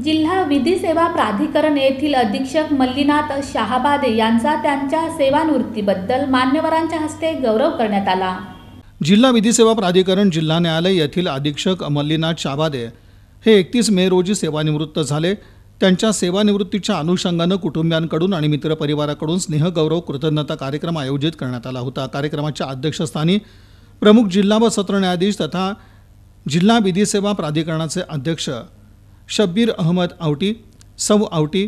जिल्हा विधी सेवा प्राधिकरण येथील अधीक्षक मल्लीनाथ शहाबादे यांचा त्यांच्या सेवानिवृत्तीबद्दल मान्यवरांच्या हस्ते गौरव करण्यात आला जिल्हा विधी सेवा प्राधिकरण जिल्हा न्यायालय येथील अधीक्षक मल्लीनाथ शाबादे हे एकतीस मे रोजी सेवानिवृत्त झाले त्यांच्या सेवानिवृत्तीच्या अनुषंगानं कुटुंबियांकडून आणि मित्रपरिवाराकडून स्नेहगौरव कृतज्ञता कार्यक्रम आयोजित करण्यात आला होता कार्यक्रमाच्या अध्यक्षस्थानी प्रमुख जिल्हा व सत्र न्यायाधीश तथा जिल्हा विधी सेवा प्राधिकरणाचे अध्यक्ष शब्बीर अहमद आवटी सव आवटी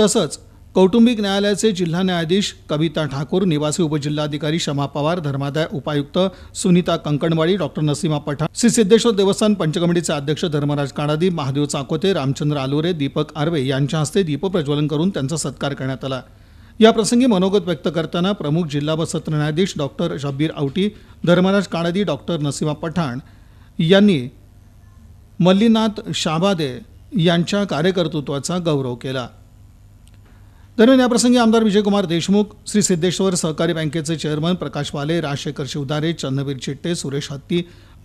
तसंच कौटुंबिक न्यायालयाचे जिल्हा न्यायाधीश कविता ठाकूर निवासी उपजिल्हाधिकारी शमा पवार धर्मादाय उपायुक्त सुनीता कंकणवाडी डॉक्टर नसीमा पठाण श्री सिद्धेश्वर देवस्थान पंचकमिटीचे अध्यक्ष धर्मराज काणादी महादेव चाकोते रामचंद्र आलोरे दीपक आर्वे यांच्या हस्ते दीपप्रज्वलन करून त्यांचा सत्कार करण्यात आला या प्रसंगी मनोगत व्यक्त करताना प्रमुख जिल्हा व सत्र न्यायाधीश डॉक्टर शब्बीर आवटी धर्मराज काणादी डॉक्टर नसीमा पठाण यांनी मल्लीनाथ शाबादे यांच्या कार्यकर्तृत्वाचा गौरव केला दरम्यान याप्रसंगी आमदार विजयकुमार देशमुख श्री सिद्धेश्वर सहकारी बँकेचे चेअरमन प्रकाश वाले Rajshekhar शिवदारे चन्नवीर Chitte Suresh Hatti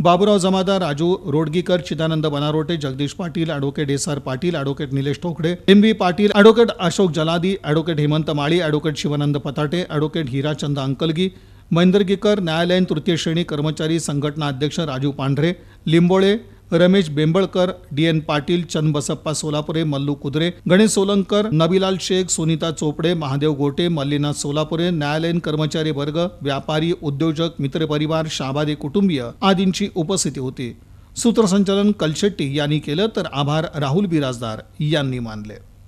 Baburao Jamadar Raju Rodgikar Chidanand Banarote Jagdish Patil advocate S R Patil advocate Nilesh Thokde M Patil advocate Ashok Jaladi advocate Hemant Mali advocate Shivanand Patate advocate Hirachand Ankalgi Mahendargikar न्यायालयीन तृतीय श्रेणी कर्मचारी संघटना अध्यक्ष राजू पांढरे लिंबोळे रमेश बेंबळकर डी एन पाटील चंदबसप्पा सोलापुरे मल्लू कुदरे गणेश सोलंकर नबीलाल शेख सुनीता चोपडे महादेव गोटे मल्लीनाथ सोलापुरे न्यायालयीन कर्मचारी वर्ग व्यापारी उद्योजक मित्रपरिवार शाबादे कुटुंबीय आदींची उपस्थिती होती सूत्रसंचालन कलशेट्टी यांनी केलं तर आभार राहुल बिराजदार यांनी मानले